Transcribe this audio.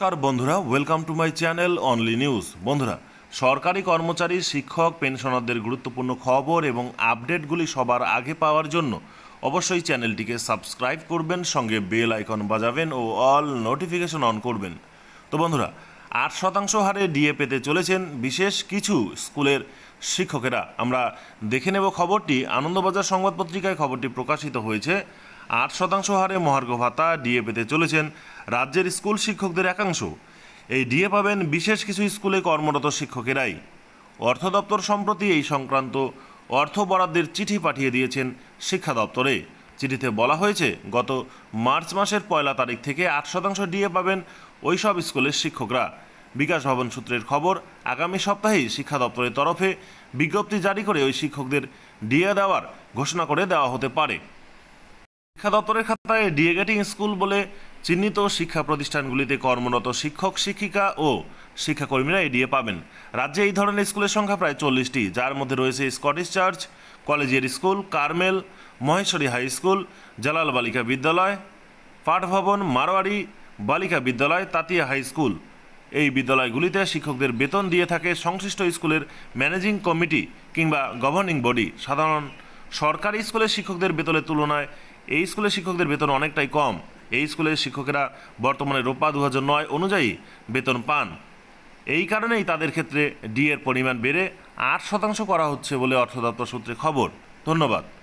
নমস্কার বন্ধুরা welcome to my channel only news বন্ধুরা সরকারি কর্মচারী শিক্ষক পেনশনারদের গুরুত্বপূর্ণ খবর এবং আপডেটগুলি সবার আগে পাওয়ার জন্য অবশ্যই চ্যানেলটিকে সাবস্ক্রাইব করবেন সঙ্গে বেল আইকন বাজাবেন ও অল নোটিফিকেশন অন করবেন তো বন্ধুরা আট শতাংশ হারে ডিএ পেতে চলেছেন বিশেষ কিছু স্কুলের শিক্ষকেরা আমরা দেখে নেব খবরটি আনন্দবাজার সংবাদ পত্রিকায় খবরটি প্রকাশিত হয়েছে আট শতাংশ হারে মহার্ঘ ভাতা ডিএ পেতে চলেছেন রাজ্যের স্কুল শিক্ষকদের একাংশ এই ডিএ পাবেন বিশেষ কিছু স্কুলে কর্মরত শিক্ষকেরাই অর্থ দপ্তর সম্প্রতি এই সংক্রান্ত অর্থ বরাদ্দের চিঠি পাঠিয়ে দিয়েছেন শিক্ষা দপ্তরে চিঠিতে বলা হয়েছে গত মার্চ মাসের পয়লা তারিখ থেকে আট শতাংশ ডিএ পাবেন ওই সব স্কুলের শিক্ষকরা বিকাশ ভবন সূত্রের খবর আগামী সপ্তাহেই শিক্ষা দপ্তরের তরফে বিজ্ঞপ্তি জারি করে ওই শিক্ষকদের ডিএ দেওয়ার ঘোষণা করে দেওয়া হতে পারে শিক্ষা দপ্তরের খাতায় ডিএগেটিং স্কুল বলে চিহ্নিত শিক্ষা প্রতিষ্ঠানগুলিতে কর্মরত শিক্ষক শিক্ষিকা ও শিক্ষাকর্মীরা এডিএ পাবেন রাজ্যে এই ধরনের স্কুলের সংখ্যা প্রায় চল্লিশটি যার মধ্যে রয়েছে স্কটিশ চার্চ কলেজিয়ের school Carmel Maheshwari high school Jalal Balika Vidyalaya পাঠভবন Marwari বালিকা বিদ্যালয় তাতিয়া হাই স্কুল এই বিদ্যালয়গুলিতে শিক্ষকদের বেতন দিয়ে থাকে সংশ্লিষ্ট স্কুলের ম্যানেজিং কমিটি কিংবা গভর্নিং বডি সাধারণ সরকারি স্কুলের শিক্ষকদের বেতনের তুলনায় এই স্কুলের শিক্ষকদের বেতন অনেকটাই কম এই স্কুলের শিক্ষকেরা বর্তমানে রোপা দু নয় অনুযায়ী বেতন পান এই কারণেই তাদের ক্ষেত্রে ডি এর পরিমাণ বেড়ে আট শতাংশ করা হচ্ছে বলে অর্থ দপ্তর সূত্রে খবর ধন্যবাদ